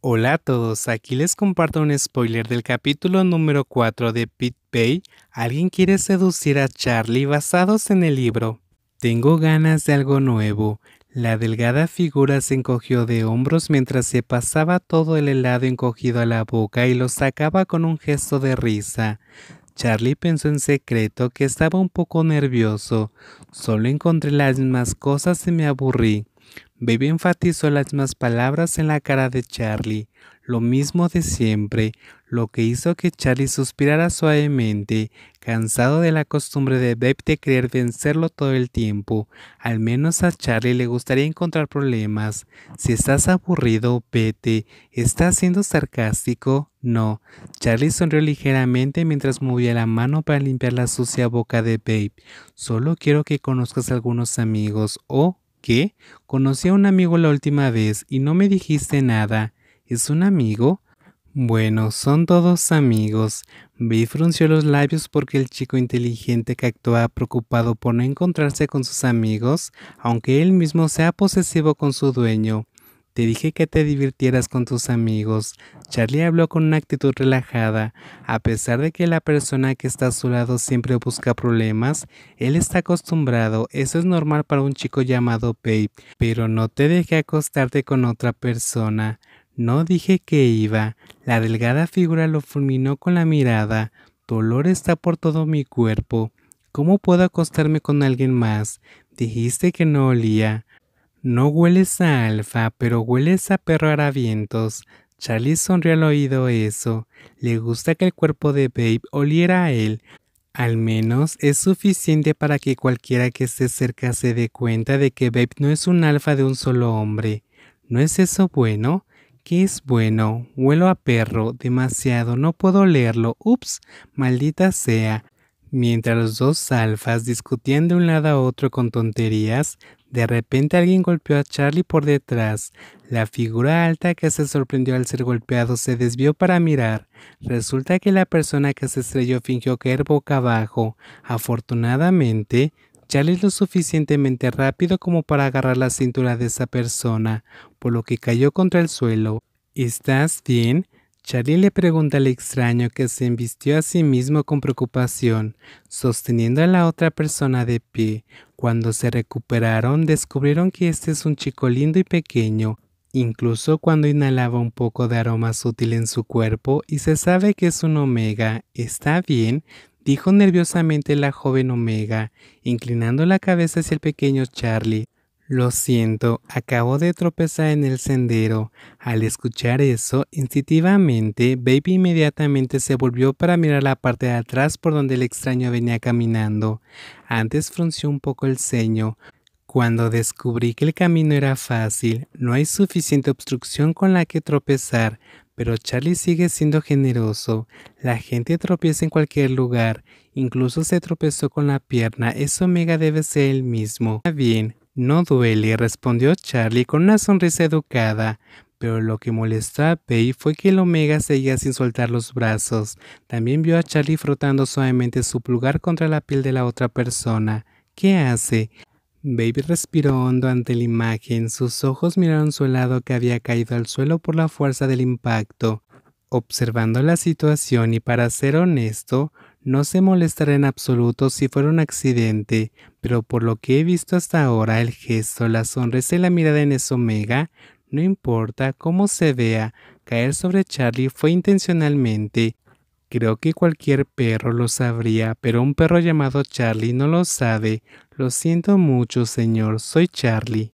Hola a todos, aquí les comparto un spoiler del capítulo número 4 de Pit Bay. Alguien quiere seducir a Charlie basados en el libro. Tengo ganas de algo nuevo. La delgada figura se encogió de hombros mientras se pasaba todo el helado encogido a la boca y lo sacaba con un gesto de risa. Charlie pensó en secreto que estaba un poco nervioso. Solo encontré las mismas cosas y me aburrí. Baby enfatizó las mismas palabras en la cara de Charlie, lo mismo de siempre, lo que hizo que Charlie suspirara suavemente, cansado de la costumbre de Babe de querer vencerlo todo el tiempo. Al menos a Charlie le gustaría encontrar problemas. Si estás aburrido, vete. ¿Estás siendo sarcástico? No. Charlie sonrió ligeramente mientras movía la mano para limpiar la sucia boca de Babe. Solo quiero que conozcas a algunos amigos o... ¿Qué? Conocí a un amigo la última vez y no me dijiste nada. ¿Es un amigo? Bueno, son todos amigos. Vi frunció los labios porque el chico inteligente que actúa preocupado por no encontrarse con sus amigos, aunque él mismo sea posesivo con su dueño, te dije que te divirtieras con tus amigos. Charlie habló con una actitud relajada. A pesar de que la persona que está a su lado siempre busca problemas, él está acostumbrado. Eso es normal para un chico llamado Babe. Pero no te dejé acostarte con otra persona. No dije que iba. La delgada figura lo fulminó con la mirada. Dolor está por todo mi cuerpo. ¿Cómo puedo acostarme con alguien más? Dijiste que no olía. No hueles a alfa, pero hueles a perro haravientos. Charlie sonrió al oído eso. Le gusta que el cuerpo de Babe oliera a él. Al menos es suficiente para que cualquiera que esté cerca se dé cuenta de que Babe no es un alfa de un solo hombre. ¿No es eso bueno? ¿Qué es bueno? Huelo a perro, demasiado, no puedo leerlo. Ups, maldita sea. Mientras los dos alfas discutían de un lado a otro con tonterías, de repente alguien golpeó a Charlie por detrás. La figura alta que se sorprendió al ser golpeado se desvió para mirar. Resulta que la persona que se estrelló fingió caer boca abajo. Afortunadamente, Charlie es lo suficientemente rápido como para agarrar la cintura de esa persona, por lo que cayó contra el suelo. ¿Estás bien? Charlie le pregunta al extraño que se embistió a sí mismo con preocupación, sosteniendo a la otra persona de pie. Cuando se recuperaron, descubrieron que este es un chico lindo y pequeño, incluso cuando inhalaba un poco de aroma sutil en su cuerpo y se sabe que es un omega. ¿Está bien? dijo nerviosamente la joven omega, inclinando la cabeza hacia el pequeño Charlie. Lo siento, acabo de tropezar en el sendero. Al escuchar eso, instintivamente, Baby inmediatamente se volvió para mirar la parte de atrás por donde el extraño venía caminando. Antes frunció un poco el ceño. Cuando descubrí que el camino era fácil, no hay suficiente obstrucción con la que tropezar, pero Charlie sigue siendo generoso. La gente tropieza en cualquier lugar, incluso se tropezó con la pierna, eso mega debe ser el mismo. Está bien, no duele, respondió Charlie con una sonrisa educada, pero lo que molestó a Pei fue que el Omega seguía sin soltar los brazos. También vio a Charlie frotando suavemente su pulgar contra la piel de la otra persona. ¿Qué hace? Baby respiró hondo ante la imagen. Sus ojos miraron su helado que había caído al suelo por la fuerza del impacto. Observando la situación y para ser honesto, no se molestará en absoluto si fuera un accidente, pero por lo que he visto hasta ahora, el gesto, la sonrisa y la mirada en ese Omega, no importa cómo se vea, caer sobre Charlie fue intencionalmente. Creo que cualquier perro lo sabría, pero un perro llamado Charlie no lo sabe. Lo siento mucho, señor, soy Charlie.